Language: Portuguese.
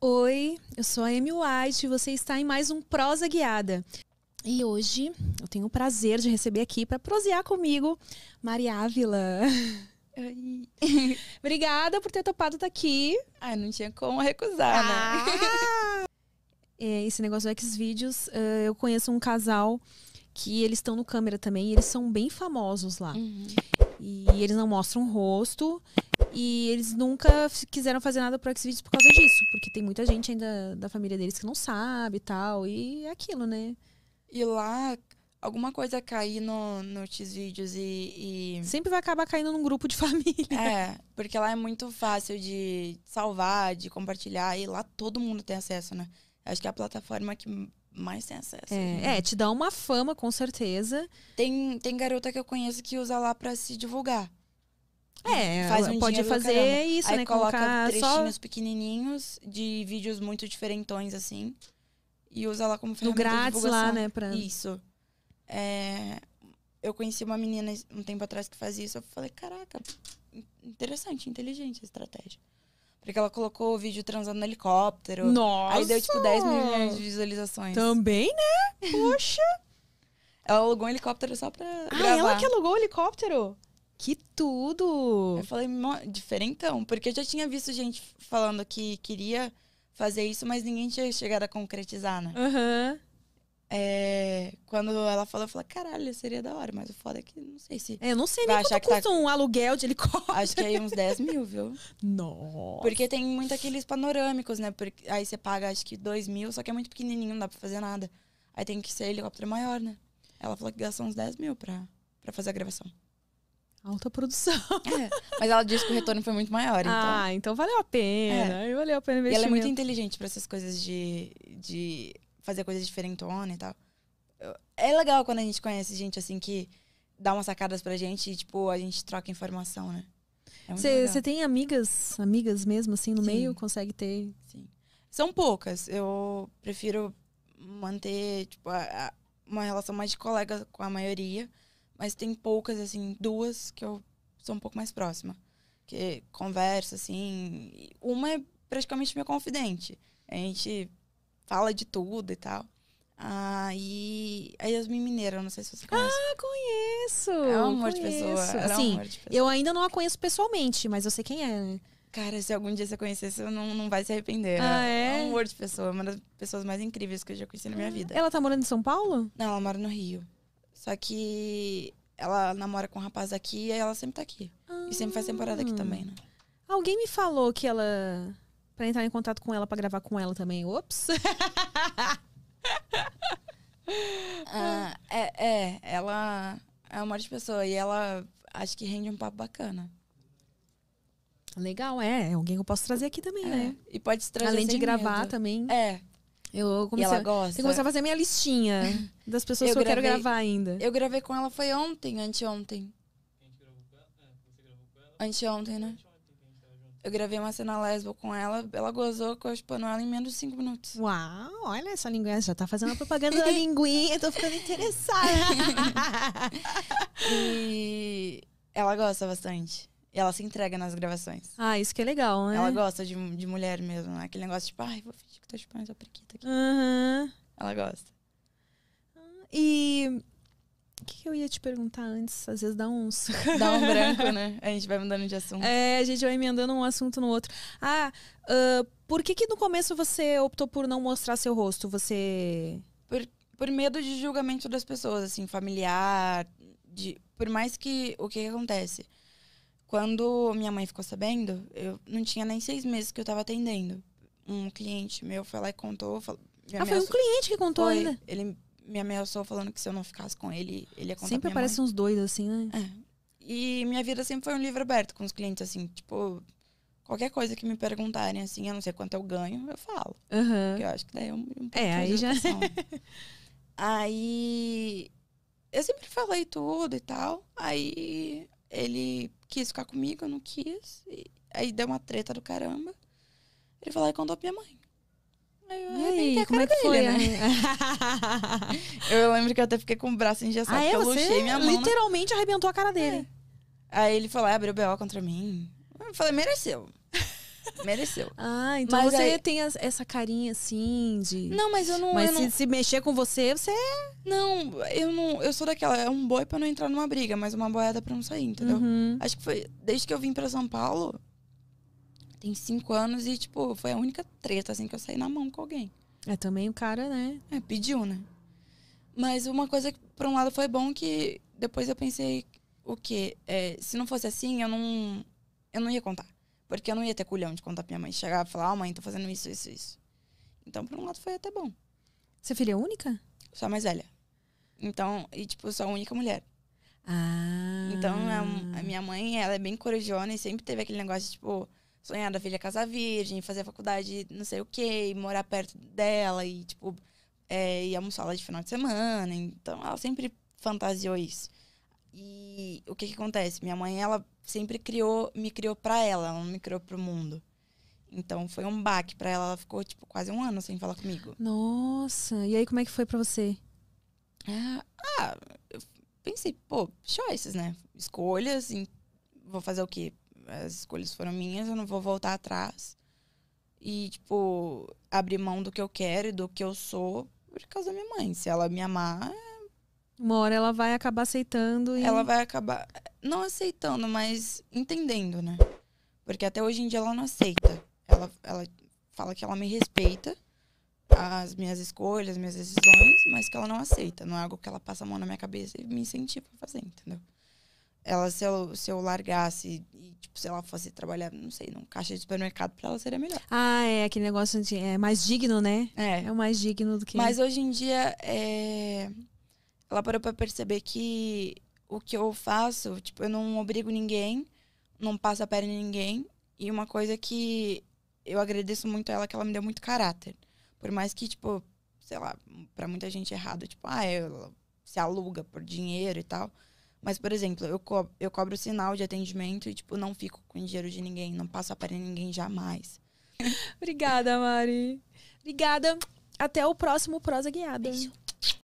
Oi, eu sou a Amy White e você está em mais um Prosa Guiada. E hoje eu tenho o prazer de receber aqui para prosear comigo Maria Ávila. Obrigada por ter topado estar tá aqui. Ah, não tinha como recusar, né? ah! né? Esse negócio do Xvideos, ah, eu conheço um casal que eles estão no câmera também e eles são bem famosos lá. Uhum. E eles não mostram rosto. E eles nunca quiseram fazer nada pro Xvideos por causa disso. Porque tem muita gente ainda da família deles que não sabe e tal. E é aquilo, né? E lá, alguma coisa cair no, no Xvideos e, e... Sempre vai acabar caindo num grupo de família. É, porque lá é muito fácil de salvar, de compartilhar. E lá todo mundo tem acesso, né? Acho que é a plataforma que mais tem acesso. É, uhum. é, te dá uma fama, com certeza. Tem, tem garota que eu conheço que usa lá pra se divulgar. É, Faz um pode fazer isso, Aí né? Coloca trechinhos só... pequenininhos de vídeos muito diferentões, assim. E usa lá como ferramenta no grátis lá, né? Pra... Isso. É, eu conheci uma menina um tempo atrás que fazia isso. Eu falei, caraca, interessante, inteligente a estratégia. Porque ela colocou o vídeo transando no helicóptero. Nossa! Aí deu, tipo, 10 milhões de visualizações. Também, né? Poxa! ela alugou um helicóptero só pra Ah, gravar. ela que alugou o helicóptero? Que tudo! Eu falei, diferentão. Porque eu já tinha visto gente falando que queria fazer isso, mas ninguém tinha chegado a concretizar, né? Aham. Uhum. É, quando ela falou, eu falei, caralho, seria da hora, mas o foda é que não sei se. É, eu não sei nem quanto tá custa tá... um aluguel de helicóptero. Acho que aí uns 10 mil, viu? Nossa. Porque tem muito aqueles panorâmicos, né? Porque aí você paga acho que 2 mil, só que é muito pequenininho, não dá pra fazer nada. Aí tem que ser helicóptero maior, né? Ela falou que gastou uns 10 mil pra, pra fazer a gravação. Alta produção. É, mas ela disse que o retorno foi muito maior, então. Ah, então valeu a pena. É. Valeu a pena investir. Ela é muito inteligente para essas coisas de, de fazer coisas diferentona e tal. É legal quando a gente conhece gente assim que dá umas sacadas pra gente e, tipo, a gente troca informação, né? Você é tem amigas, amigas mesmo, assim, no Sim. meio? Consegue ter? Sim. São poucas. Eu prefiro manter, tipo, a, a, uma relação mais de colega com a maioria. Mas tem poucas, assim, duas que eu sou um pouco mais próxima. Que conversa, assim. Uma é praticamente minha confidente. A gente fala de tudo e tal. Aí ah, a Yasmin Mineira, não sei se você conhece. Ah, conheço! É um amor conheço. de pessoa. É assim, um de pessoa. eu ainda não a conheço pessoalmente, mas eu sei quem é, né? Cara, se algum dia você conhecer, você não, não vai se arrepender. Ah, é? é um amor de pessoa, uma das pessoas mais incríveis que eu já conheci na minha vida. Ela tá morando em São Paulo? Não, ela mora no Rio. Só que ela namora com um rapaz aqui e ela sempre tá aqui. Ah. E sempre faz temporada aqui ah. também, né? Alguém me falou que ela para entrar em contato com ela para gravar com ela também. Ops. ah, é, é, ela é uma de pessoa e ela acho que rende um papo bacana. Legal, é. É alguém que eu posso trazer aqui também, é. né? E pode trazer Além de gravar medo. também. É. Eu comecei, e ela gosta. Tem começar a fazer minha listinha das pessoas eu que gravei, eu quero gravar ainda. Eu gravei com ela foi ontem, anteontem. É, anteontem, né? Eu gravei uma cena lesbo com ela, ela gozou com a espanhola em menos de cinco minutos. Uau, olha essa linguinha, já tá fazendo a propaganda da linguinha, eu tô ficando interessada. e ela gosta bastante. E ela se entrega nas gravações. Ah, isso que é legal, né? Ela gosta de, de mulher mesmo, né? Aquele negócio tipo, ai, vou fingir que tô chupando essa periquita aqui. Uhum. Ela gosta. E o que, que, eu ia te perguntar antes? Às vezes dá um. Dá um branco, né? A gente vai mudando de assunto. É, a gente vai emendando um assunto no outro. Ah, uh, por que, que no começo você optou por não mostrar seu rosto? Você. Por, por medo de julgamento das pessoas, assim, familiar. De, por mais que. O que, que acontece? Quando minha mãe ficou sabendo, eu não tinha nem seis meses que eu estava atendendo. Um cliente meu foi lá e contou. Falou, ah, foi um cliente que contou foi, ainda? Ele me ameaçou falando que se eu não ficasse com ele, ele ia contar Sempre aparecem uns dois assim, né? É. E minha vida sempre foi um livro aberto com os clientes, assim, tipo, qualquer coisa que me perguntarem, assim, a não sei quanto eu ganho, eu falo. Uhum. Eu acho que daí é um, um pouco É, aí já. aí eu sempre falei tudo e tal. Aí ele quis ficar comigo, eu não quis. aí deu uma treta do caramba. Ele falou e contou pra minha mãe. Eu e ah, aí, como é que foi? Né? né? eu lembro que eu até fiquei com o braço engessado, ah, é? eu luxei minha mão. Né? literalmente na... arrebentou a cara dele. É. Aí ele falou, ah, abriu B.O. contra mim. Eu falei, mereceu. Mereceu. Ah, então mas você aí... tem essa carinha assim de. Não, mas eu não. Mas eu se, se, mexer com você, você. É não, eu não. Eu sou daquela. É um boi pra não entrar numa briga, mas uma boiada pra não sair, entendeu? Uhum. Acho que foi. Desde que eu vim pra São Paulo, tem cinco anos e, tipo, foi a única treta, assim, que eu saí na mão com alguém. É também o cara, né? É, pediu, né? Mas uma coisa que, por um lado, foi bom que depois eu pensei, o quê? É, se não fosse assim, eu não, eu não ia contar. Porque eu não ia ter culhão de contar pra minha mãe. Chegar e falar, ah, mãe, tô fazendo isso, isso, isso. Então, por um lado, foi até bom. Você é filha única? Sou a mais velha. Então, e tipo, sou a única mulher. Ah. Então, é a, minha mãe, ela é bem corajona e sempre teve aquele negócio, de, tipo, sonhar da filha casa virgem, fazer a faculdade, não sei o quê, morar perto dela e, tipo, é, ir almoçar lá de final de semana. Então, ela sempre fantasiou isso. E o que que acontece? Minha mãe, ela sempre criou, me criou para ela, ela não me criou pro mundo. Então foi um baque para ela, ela ficou tipo quase um ano sem falar comigo. Nossa, e aí como é que foi para você? Ah, ah, eu pensei, pô, choices, né? Escolhas, vou fazer o quê? as escolhas foram minhas, eu não vou voltar atrás. E, tipo, abrir mão do que eu quero e do que eu sou por causa da minha mãe. Se ela me amar. Uma hora ela vai acabar aceitando e. Ela vai acabar. Não aceitando, mas entendendo, né? Porque até hoje em dia ela não aceita. Ela, ela fala que ela me respeita as minhas escolhas, minhas decisões, mas que ela não aceita. Não é algo que ela passa a mão na minha cabeça e me incentiva a fazer, entendeu? Ela, se eu, se eu largasse e, tipo, se ela fosse trabalhar, não sei, num caixa de supermercado, pra ela seria melhor. Ah, é aquele negócio de. É mais digno, né? É. É mais digno do que. Mas hoje em dia, é... ela parou pra perceber que o que eu faço, tipo, eu não obrigo ninguém, não passo a perna em ninguém. E uma coisa que eu agradeço muito a ela, é que ela me deu muito caráter. Por mais que, tipo, sei lá, pra muita gente é errado, tipo, ah, ela se aluga por dinheiro e tal. Mas, por exemplo, eu, co eu cobro sinal de atendimento e, tipo, não fico com dinheiro de ninguém, não passo a para ninguém jamais. Obrigada, Mari. Obrigada. Até o próximo Prosa Guiada. Beijo.